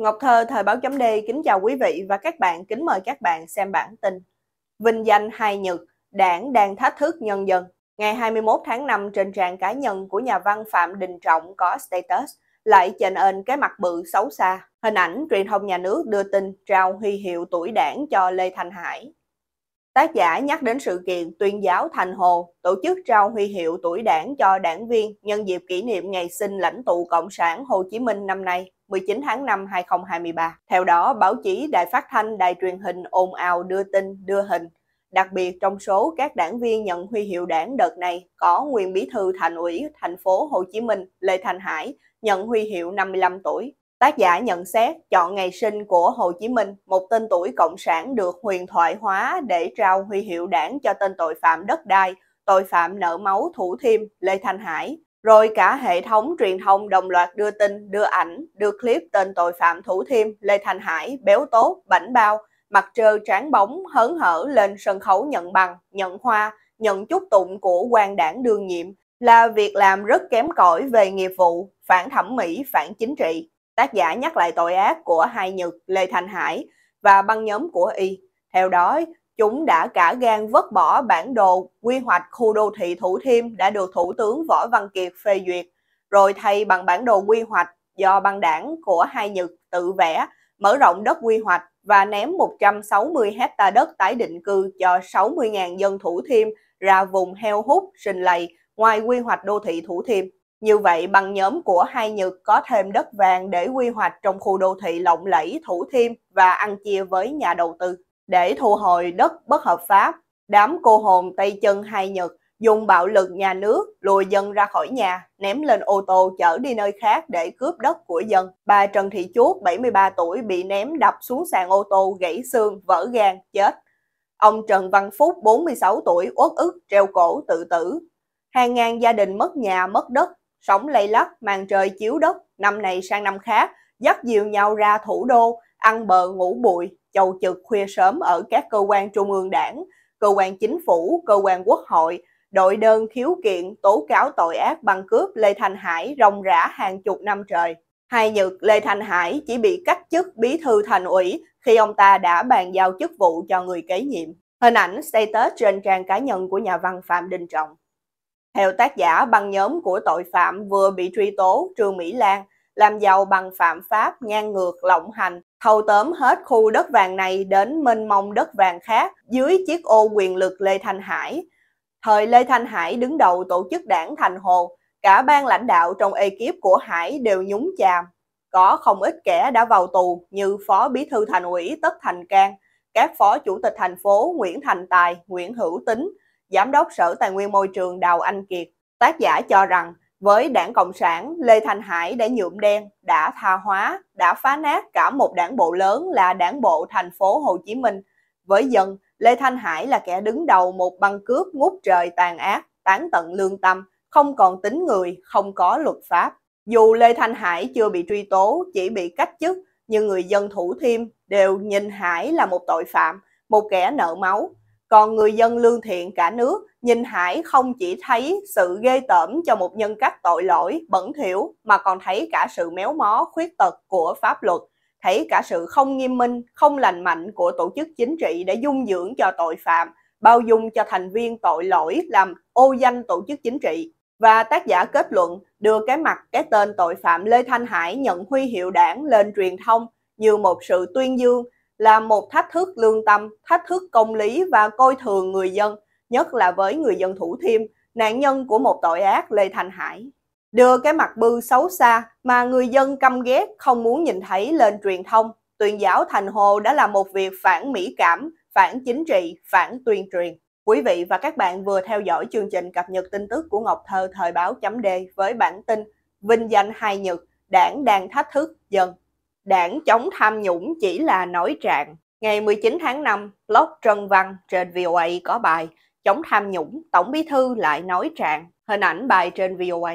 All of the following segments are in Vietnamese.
Ngọc Thơ, Thời báo chấm D, kính chào quý vị và các bạn, kính mời các bạn xem bản tin. Vinh danh hai Nhật, đảng đang thách thức nhân dân. Ngày 21 tháng 5 trên trang cá nhân của nhà văn Phạm Đình Trọng có status lại chền ên cái mặt bự xấu xa. Hình ảnh truyền thông nhà nước đưa tin trao huy hiệu tuổi đảng cho Lê Thành Hải. Tác giả nhắc đến sự kiện tuyên giáo Thành Hồ tổ chức trao huy hiệu tuổi đảng cho đảng viên nhân dịp kỷ niệm ngày sinh lãnh tụ Cộng sản Hồ Chí Minh năm nay. 19 tháng 5 2023. Theo đó, báo chí, đài phát thanh, đài truyền hình ồn ào đưa tin, đưa hình. Đặc biệt trong số các đảng viên nhận huy hiệu đảng đợt này có nguyên bí thư thành ủy thành phố Hồ Chí Minh Lê Thành Hải nhận huy hiệu 55 tuổi. Tác giả nhận xét chọn ngày sinh của Hồ Chí Minh, một tên tuổi cộng sản được huyền thoại hóa để trao huy hiệu đảng cho tên tội phạm đất đai, tội phạm nợ máu Thủ Thiêm Lê Thành Hải. Rồi cả hệ thống truyền thông đồng loạt đưa tin, đưa ảnh, đưa clip tên tội phạm Thủ Thiêm, Lê Thành Hải, Béo Tốt, Bảnh Bao, mặt trơ tráng bóng, hớn hở lên sân khấu nhận bằng, nhận hoa, nhận chúc tụng của quan đảng đương nhiệm là việc làm rất kém cỏi về nghiệp vụ, phản thẩm mỹ, phản chính trị. Tác giả nhắc lại tội ác của hai Nhật Lê Thành Hải và băng nhóm của Y. Theo đó, chúng đã cả gan vứt bỏ bản đồ quy hoạch khu đô thị Thủ Thiêm đã được Thủ tướng Võ Văn Kiệt phê duyệt, rồi thay bằng bản đồ quy hoạch do băng đảng của Hai Nhật tự vẽ, mở rộng đất quy hoạch và ném 160 hecta đất tái định cư cho 60.000 dân Thủ Thiêm ra vùng heo hút, sình lầy ngoài quy hoạch đô thị Thủ Thiêm. Như vậy, bằng nhóm của Hai Nhật có thêm đất vàng để quy hoạch trong khu đô thị lộng lẫy Thủ Thiêm và ăn chia với nhà đầu tư để thu hồi đất bất hợp pháp. Đám cô hồn Tây Chân hai Nhật dùng bạo lực nhà nước lùa dân ra khỏi nhà, ném lên ô tô chở đi nơi khác để cướp đất của dân. Bà Trần Thị Chuốt, 73 tuổi, bị ném đập xuống sàn ô tô, gãy xương, vỡ gan, chết. Ông Trần Văn Phúc, 46 tuổi, uất ức, treo cổ, tự tử. Hàng ngàn gia đình mất nhà, mất đất, sống lây lắc, màn trời chiếu đất, năm này sang năm khác, dắt dìu nhau ra thủ đô, ăn bờ ngủ bụi, chầu trực khuya sớm ở các cơ quan trung ương đảng, cơ quan chính phủ, cơ quan quốc hội, đội đơn khiếu kiện tố cáo tội ác băng cướp Lê Thanh Hải rong rã hàng chục năm trời. Hai Nhật Lê Thanh Hải chỉ bị cách chức bí thư thành ủy khi ông ta đã bàn giao chức vụ cho người kế nhiệm. Hình ảnh status trên trang cá nhân của nhà văn Phạm Đình Trọng. Theo tác giả, băng nhóm của tội phạm vừa bị truy tố Trương Mỹ Lan làm giàu bằng phạm pháp ngang ngược lộng hành thâu tóm hết khu đất vàng này đến mênh mông đất vàng khác dưới chiếc ô quyền lực Lê Thanh Hải. Thời Lê Thanh Hải đứng đầu tổ chức đảng Thành Hồ, cả ban lãnh đạo trong ekip của Hải đều nhúng chàm. Có không ít kẻ đã vào tù như Phó Bí thư Thành ủy Tất Thành Cang, các Phó Chủ tịch thành phố Nguyễn Thành Tài, Nguyễn Hữu Tính, Giám đốc Sở Tài nguyên Môi trường Đào Anh Kiệt. Tác giả cho rằng với đảng Cộng sản, Lê Thành Hải đã nhuộm đen, đã tha hóa, đã phá nát cả một đảng bộ lớn là đảng bộ thành phố Hồ Chí Minh. Với dân, Lê Thanh Hải là kẻ đứng đầu một băng cướp ngút trời tàn ác, tán tận lương tâm, không còn tính người, không có luật pháp. Dù Lê Thanh Hải chưa bị truy tố, chỉ bị cách chức, nhưng người dân Thủ Thiêm đều nhìn Hải là một tội phạm, một kẻ nợ máu. Còn người dân lương thiện cả nước nhìn Hải không chỉ thấy sự ghê tởm cho một nhân cách tội lỗi, bẩn thỉu mà còn thấy cả sự méo mó, khuyết tật của pháp luật, thấy cả sự không nghiêm minh, không lành mạnh của tổ chức chính trị để dung dưỡng cho tội phạm, bao dung cho thành viên tội lỗi làm ô danh tổ chức chính trị. Và tác giả kết luận đưa cái mặt cái tên tội phạm Lê Thanh Hải nhận huy hiệu đảng lên truyền thông như một sự tuyên dương là một thách thức lương tâm, thách thức công lý và coi thường người dân – nhất là với người dân Thủ Thiêm, nạn nhân của một tội ác Lê Thành Hải. Đưa cái mặt bư xấu xa mà người dân căm ghét không muốn nhìn thấy lên truyền thông, tuyên giáo thành hồ đã là một việc phản mỹ cảm, phản chính trị, phản tuyên truyền. Quý vị và các bạn vừa theo dõi chương trình cập nhật tin tức của Ngọc Thơ thời báo chấm D với bản tin Vinh danh hai Nhật, đảng đang thách thức dân. Đảng chống tham nhũng chỉ là nói trạng. Ngày 19 tháng 5, blog Trân Văn trên VOA có bài chống tham nhũng, Tổng Bí Thư lại nói trạng, hình ảnh bài trên VOA.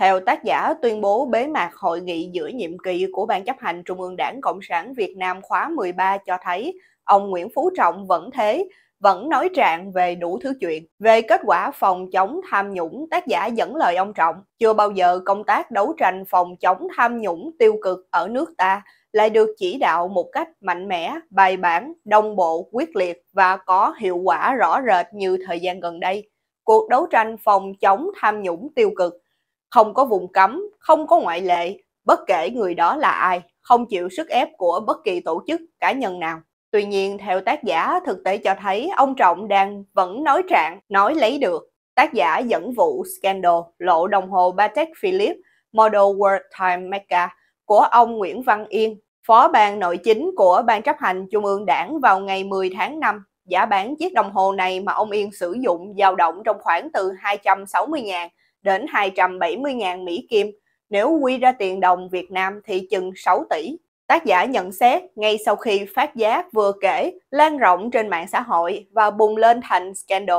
Theo tác giả tuyên bố bế mạc hội nghị giữa nhiệm kỳ của Ban chấp hành Trung ương Đảng Cộng sản Việt Nam khóa 13 cho thấy ông Nguyễn Phú Trọng vẫn thế, vẫn nói trạng về đủ thứ chuyện. Về kết quả phòng chống tham nhũng, tác giả dẫn lời ông Trọng, chưa bao giờ công tác đấu tranh phòng chống tham nhũng tiêu cực ở nước ta lại được chỉ đạo một cách mạnh mẽ, bài bản, đồng bộ, quyết liệt và có hiệu quả rõ rệt như thời gian gần đây. Cuộc đấu tranh phòng chống tham nhũng tiêu cực không có vùng cấm, không có ngoại lệ, bất kể người đó là ai, không chịu sức ép của bất kỳ tổ chức cá nhân nào. Tuy nhiên, theo tác giả, thực tế cho thấy ông Trọng đang vẫn nói trạng, nói lấy được. Tác giả dẫn vụ scandal lộ đồng hồ Patek Philippe Model World Time Mecca của ông Nguyễn Văn Yên Phó ban nội chính của Ban chấp hành Trung ương Đảng vào ngày 10 tháng 5 giá bán chiếc đồng hồ này mà ông Yên sử dụng dao động trong khoảng từ 260.000 đến 270.000 Mỹ Kim. Nếu quy ra tiền đồng Việt Nam thì chừng 6 tỷ. Tác giả nhận xét ngay sau khi phát giá vừa kể lan rộng trên mạng xã hội và bùng lên thành scandal.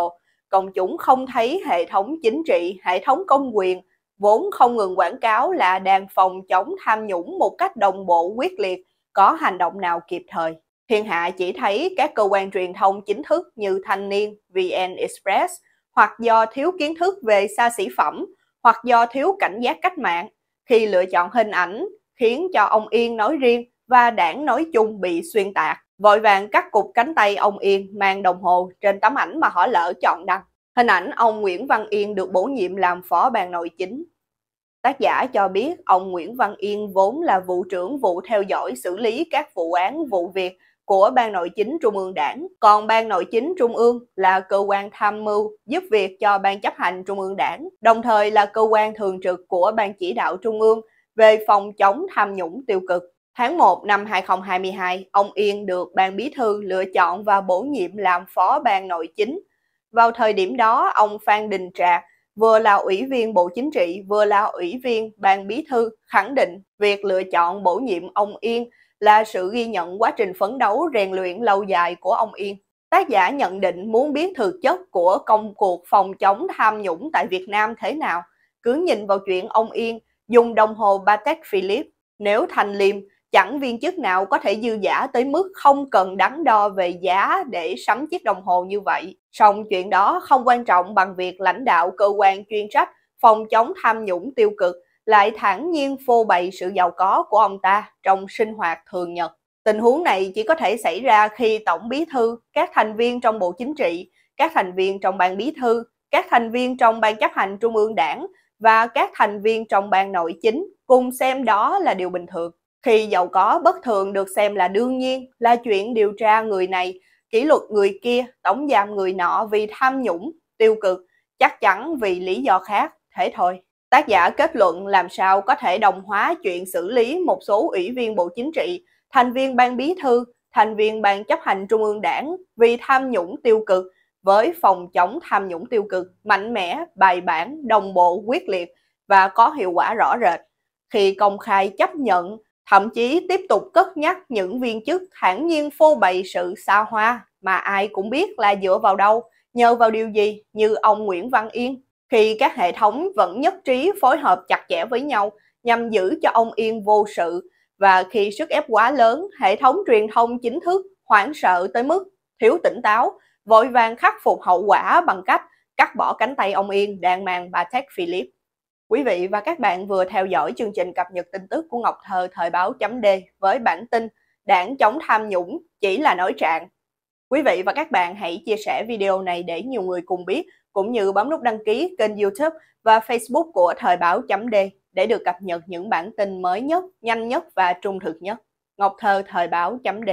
Công chúng không thấy hệ thống chính trị, hệ thống công quyền – vốn không ngừng quảng cáo là đang phòng chống tham nhũng một cách đồng bộ quyết liệt, có hành động nào kịp thời. Thiên hạ chỉ thấy các cơ quan truyền thông chính thức như Thanh niên, VN Express hoặc do thiếu kiến thức về xa xỉ phẩm hoặc do thiếu cảnh giác cách mạng khi lựa chọn hình ảnh khiến cho ông Yên nói riêng và đảng nói chung bị xuyên tạc. Vội vàng cắt cục cánh tay ông Yên mang đồng hồ trên tấm ảnh mà họ lỡ chọn đăng. Hình ảnh ông Nguyễn Văn Yên được bổ nhiệm làm phó ban nội chính. Tác giả cho biết ông Nguyễn Văn Yên vốn là vụ trưởng vụ theo dõi xử lý các vụ án vụ việc của Ban Nội chính Trung ương Đảng. Còn Ban Nội chính Trung ương là cơ quan tham mưu giúp việc cho Ban chấp hành Trung ương Đảng, đồng thời là cơ quan thường trực của Ban chỉ đạo Trung ương về phòng chống tham nhũng tiêu cực. Tháng 1 năm 2022, ông Yên được Ban Bí thư lựa chọn và bổ nhiệm làm Phó Ban Nội chính vào thời điểm đó, ông Phan Đình Trạc vừa là Ủy viên Bộ Chính trị, vừa là Ủy viên Ban Bí Thư, khẳng định việc lựa chọn bổ nhiệm ông Yên là sự ghi nhận quá trình phấn đấu rèn luyện lâu dài của ông Yên. Tác giả nhận định muốn biết thực chất của công cuộc phòng chống tham nhũng tại Việt Nam thế nào, cứ nhìn vào chuyện ông Yên dùng đồng hồ Patek Philippe. Nếu thành Liêm chẳng viên chức nào có thể dư giả tới mức không cần đắn đo về giá để sắm chiếc đồng hồ như vậy. Song chuyện đó không quan trọng bằng việc lãnh đạo cơ quan chuyên trách phòng chống tham nhũng tiêu cực lại thản nhiên phô bày sự giàu có của ông ta trong sinh hoạt thường nhật. Tình huống này chỉ có thể xảy ra khi Tổng Bí Thư, các thành viên trong Bộ Chính trị, các thành viên trong Ban Bí Thư, các thành viên trong Ban chấp hành Trung ương Đảng và các thành viên trong Ban Nội chính cùng xem đó là điều bình thường khi giàu có bất thường được xem là đương nhiên là chuyện điều tra người này kỷ luật người kia tổng giam người nọ vì tham nhũng tiêu cực chắc chắn vì lý do khác thế thôi tác giả kết luận làm sao có thể đồng hóa chuyện xử lý một số ủy viên bộ chính trị thành viên ban bí thư thành viên ban chấp hành trung ương đảng vì tham nhũng tiêu cực với phòng chống tham nhũng tiêu cực mạnh mẽ bài bản đồng bộ quyết liệt và có hiệu quả rõ rệt khi công khai chấp nhận thậm chí tiếp tục cất nhắc những viên chức thản nhiên phô bày sự xa hoa mà ai cũng biết là dựa vào đâu, nhờ vào điều gì như ông Nguyễn Văn Yên. Khi các hệ thống vẫn nhất trí phối hợp chặt chẽ với nhau nhằm giữ cho ông Yên vô sự và khi sức ép quá lớn, hệ thống truyền thông chính thức hoảng sợ tới mức thiếu tỉnh táo, vội vàng khắc phục hậu quả bằng cách cắt bỏ cánh tay ông Yên đang mang bà Tech Philip. Quý vị và các bạn vừa theo dõi chương trình cập nhật tin tức của Ngọc Thơ Thời báo chấm D với bản tin Đảng chống tham nhũng chỉ là nói trạng. Quý vị và các bạn hãy chia sẻ video này để nhiều người cùng biết, cũng như bấm nút đăng ký kênh YouTube và Facebook của Thời báo chấm D để được cập nhật những bản tin mới nhất, nhanh nhất và trung thực nhất. Ngọc Thơ Thời báo chấm D